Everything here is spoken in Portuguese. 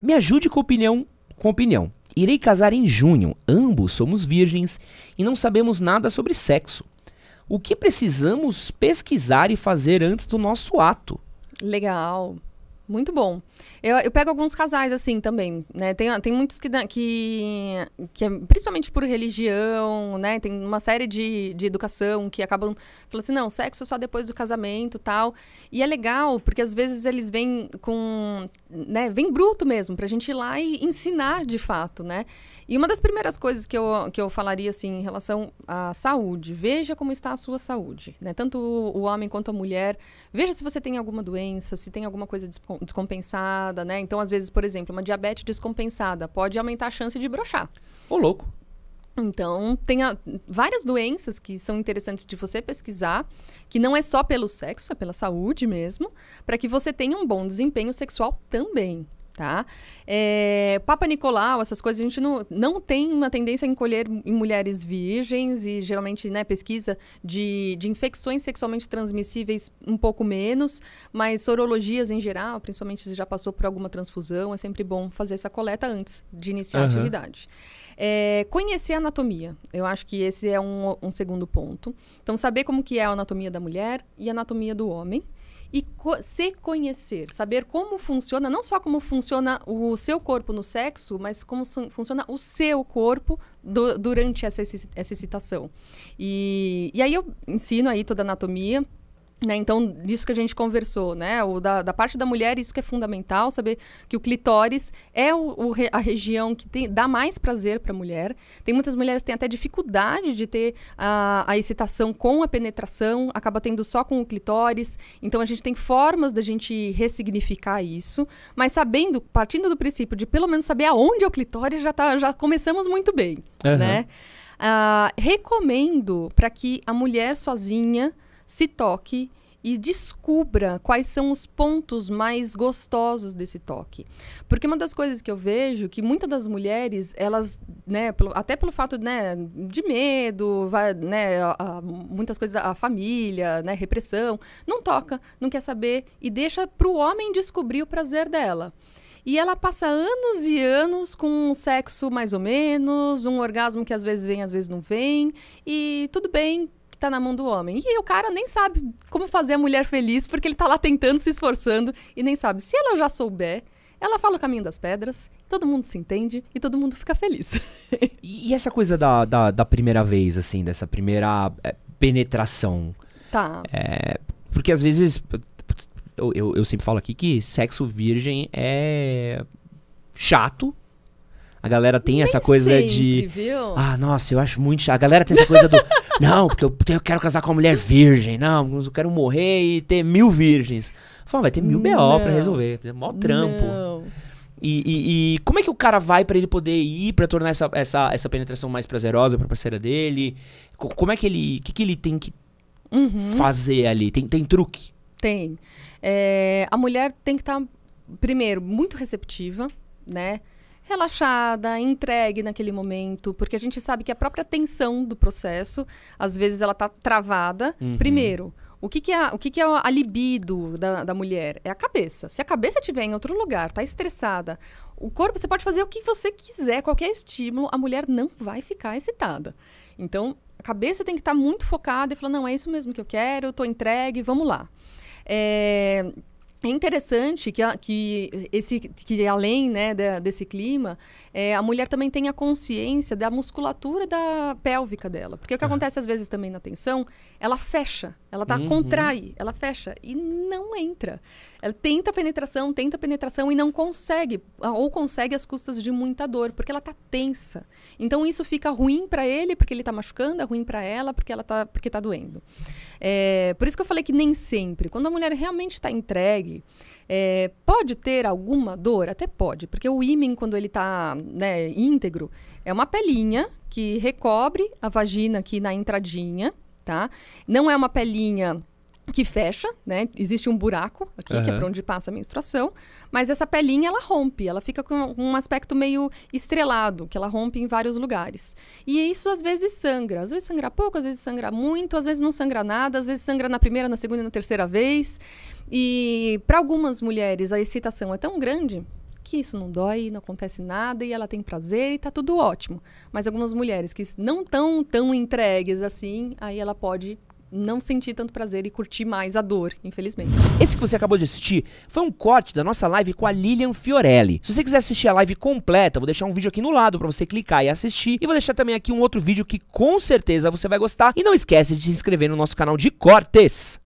Me ajude com opinião, com opinião. Irei casar em junho. Ambos somos virgens e não sabemos nada sobre sexo. O que precisamos pesquisar e fazer antes do nosso ato? Legal. Muito bom. Eu, eu pego alguns casais assim também, né? Tem, tem muitos que, que, que é, principalmente por religião, né? Tem uma série de, de educação que acabam falando assim, não, sexo só depois do casamento tal. E é legal, porque às vezes eles vêm com, né? Vem bruto mesmo, pra gente ir lá e ensinar de fato, né? E uma das primeiras coisas que eu, que eu falaria, assim, em relação à saúde. Veja como está a sua saúde, né? Tanto o, homem quanto a mulher. Veja se você tem alguma doença, se tem alguma coisa disponível descompensada, né? Então, às vezes, por exemplo, uma diabetes descompensada pode aumentar a chance de brochar. Ô, louco. Então, tem a, várias doenças que são interessantes de você pesquisar, que não é só pelo sexo, é pela saúde mesmo, para que você tenha um bom desempenho sexual também tá? É, Papa Nicolau, essas coisas, a gente não, não tem uma tendência a encolher em mulheres virgens e geralmente, né, pesquisa de, de infecções sexualmente transmissíveis um pouco menos, mas sorologias em geral, principalmente se já passou por alguma transfusão, é sempre bom fazer essa coleta antes de iniciar uhum. a atividade. É, conhecer a anatomia. Eu acho que esse é um, um segundo ponto. Então, saber como que é a anatomia da mulher e a anatomia do homem, e co se conhecer, saber como funciona, não só como funciona o seu corpo no sexo, mas como funciona o seu corpo do, durante essa, essa excitação. E, e aí eu ensino aí toda a anatomia né? Então, disso que a gente conversou, né? O da, da, parte da mulher, isso que é fundamental, saber que o clitóris é o, o a região que tem, dá mais prazer para a mulher. Tem muitas mulheres que têm até dificuldade de ter a, a excitação com a penetração, acaba tendo só com o clitóris. Então, a gente tem formas da gente ressignificar isso, mas sabendo, partindo do princípio de pelo menos saber aonde é o clitóris, já, tá, já começamos muito bem, uhum. né? Uh, recomendo para que a mulher sozinha se toque e descubra quais são os pontos mais gostosos desse toque. Porque uma das coisas que eu vejo que muitas das mulheres, elas, né, pelo, até pelo fato né, de medo, vai, né, a, muitas coisas, a família, né, repressão, não toca, não quer saber e deixa para o homem descobrir o prazer dela. E ela passa anos e anos com um sexo mais ou menos, um orgasmo que às vezes vem, às vezes não vem, e tudo bem, que tá na mão do homem. E o cara nem sabe como fazer a mulher feliz, porque ele tá lá tentando, se esforçando, e nem sabe. Se ela já souber, ela fala o caminho das pedras, todo mundo se entende e todo mundo fica feliz. e essa coisa da, da, da, primeira vez, assim, dessa primeira eh, penetração? Tá. É, porque às vezes. Eu, eu, eu sempre falo aqui que sexo virgem é chato, a galera tem Nem essa coisa sempre, de. Viu? Ah, nossa, eu acho muito chato. A galera tem essa coisa do. Não, porque eu, eu quero casar com uma mulher virgem. Não, eu quero morrer e ter mil virgens. Fala, vai ter mil BO pra resolver. É mó trampo. E, e, e, como é que o cara vai para ele poder ir para tornar essa, essa, essa penetração mais prazerosa pra parceira dele? Como é que ele. O que, que ele tem que uhum. fazer ali? Tem, tem truque? Tem. É, a mulher tem que estar, tá, primeiro, muito receptiva, né? relaxada, entregue naquele momento, porque a gente sabe que a própria tensão do processo, às vezes ela tá travada. Uhum. Primeiro, o que, que, é, o que, que é a libido da, da mulher? É a cabeça. Se a cabeça estiver em outro lugar, tá estressada, o corpo, você pode fazer o que você quiser, qualquer estímulo, a mulher não vai ficar excitada. Então, a cabeça tem que estar tá muito focada e falar: não, é isso mesmo que eu quero, eu tô entregue, vamos lá. É é interessante que, a, que, esse, que além né, desse clima, é, a mulher também tenha consciência da musculatura da pélvica dela. Porque o que ah. acontece às vezes também na tensão, ela fecha, ela tá, uhum. contrai, ela fecha e não entra. Ela tenta penetração, tenta penetração e não consegue, ah, ou consegue às custas de muita dor, porque ela tá tensa. Então isso fica ruim para ele, porque ele tá machucando, é ruim para ela, porque ela tá, porque tá doendo. É, por isso que eu falei que nem sempre. Quando a mulher realmente está entregue, é, pode ter alguma dor? Até pode, porque o ímã, quando ele está né, íntegro, é uma pelinha que recobre a vagina aqui na entradinha, tá? Não é uma pelinha que fecha, né? Existe um buraco aqui, uhum. que é para onde passa a menstruação, mas essa pelinha ela rompe, ela fica com um aspecto meio estrelado, que ela rompe em vários lugares. E isso às vezes sangra, às vezes sangra pouco, às vezes sangra muito, às vezes não sangra nada, às vezes sangra na primeira, na segunda e na terceira vez. E para algumas mulheres a excitação é tão grande que isso não dói, não acontece nada e ela tem prazer e tá tudo ótimo. Mas algumas mulheres que não estão tão entregues assim, aí ela pode não senti tanto prazer e curti mais a dor, infelizmente. Esse que você acabou de assistir foi um corte da nossa live com a Lilian Fiorelli. Se você quiser assistir a live completa, vou deixar um vídeo aqui no lado para você clicar e assistir. E vou deixar também aqui um outro vídeo que com certeza você vai gostar. E não esquece de se inscrever no nosso canal de cortes.